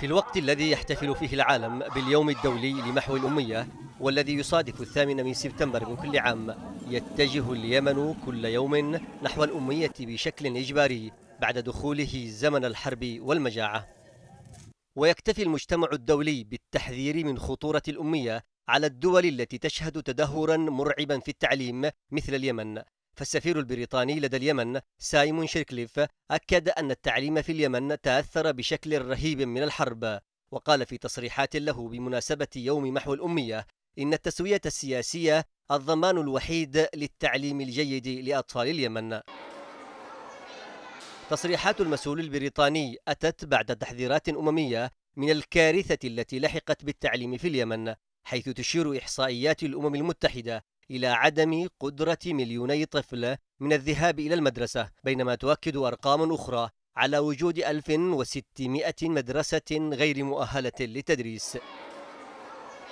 في الوقت الذي يحتفل فيه العالم باليوم الدولي لمحو الأمية والذي يصادف الثامن من سبتمبر من كل عام يتجه اليمن كل يوم نحو الأمية بشكل إجباري بعد دخوله زمن الحرب والمجاعة ويكتفي المجتمع الدولي بالتحذير من خطورة الأمية على الدول التي تشهد تدهورا مرعبا في التعليم مثل اليمن فالسفير البريطاني لدى اليمن سايمون شيركليف أكد أن التعليم في اليمن تأثر بشكل رهيب من الحرب وقال في تصريحات له بمناسبة يوم محو الأمية إن التسوية السياسية الضمان الوحيد للتعليم الجيد لأطفال اليمن تصريحات المسؤول البريطاني أتت بعد تحذيرات أممية من الكارثة التي لحقت بالتعليم في اليمن حيث تشير إحصائيات الأمم المتحدة إلى عدم قدرة مليوني طفل من الذهاب إلى المدرسة بينما تؤكد أرقام أخرى على وجود 1600 مدرسة غير مؤهلة للتدريس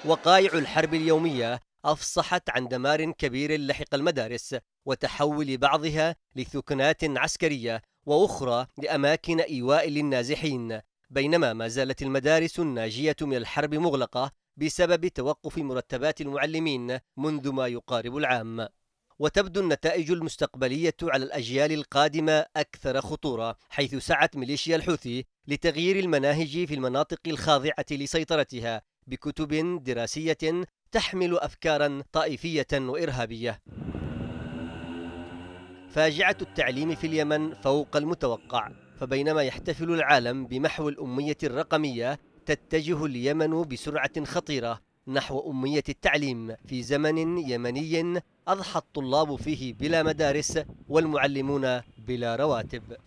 وقائع الحرب اليومية أفصحت عن دمار كبير لحق المدارس وتحول بعضها لثكنات عسكرية وأخرى لأماكن إيواء للنازحين بينما ما زالت المدارس الناجية من الحرب مغلقة بسبب توقف مرتبات المعلمين منذ ما يقارب العام وتبدو النتائج المستقبلية على الأجيال القادمة أكثر خطورة حيث سعت ميليشيا الحوثي لتغيير المناهج في المناطق الخاضعة لسيطرتها بكتب دراسية تحمل أفكارا طائفية وإرهابية فاجعة التعليم في اليمن فوق المتوقع فبينما يحتفل العالم بمحو الأمية الرقمية تتجه اليمن بسرعة خطيرة نحو أمية التعليم في زمن يمني أضحى الطلاب فيه بلا مدارس والمعلمون بلا رواتب